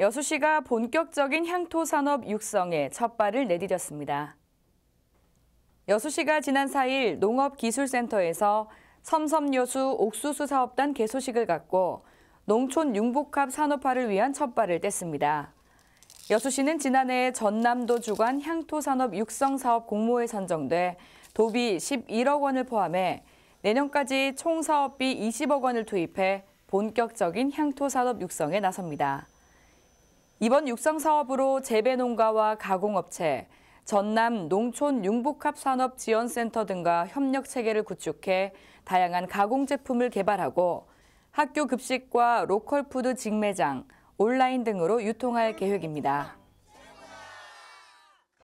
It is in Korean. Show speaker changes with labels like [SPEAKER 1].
[SPEAKER 1] 여수시가 본격적인 향토 산업 육성에 첫 발을 내디뎠습니다. 여수시가 지난 4일 농업기술센터에서 섬섬여수 옥수수 사업단 개소식을 갖고 농촌 융복합 산업화를 위한 첫 발을 뗐습니다. 여수시는 지난해 전남도 주관 향토산업 육성사업 공모에 선정돼 도비 11억 원을 포함해 내년까지 총 사업비 20억 원을 투입해 본격적인 향토산업 육성에 나섭니다. 이번 육상 사업으로 재배 농가와 가공업체, 전남 농촌 융복합 산업 지원센터 등과 협력 체계를 구축해 다양한 가공 제품을 개발하고 학교 급식과 로컬 푸드 직매장, 온라인 등으로 유통할 계획입니다.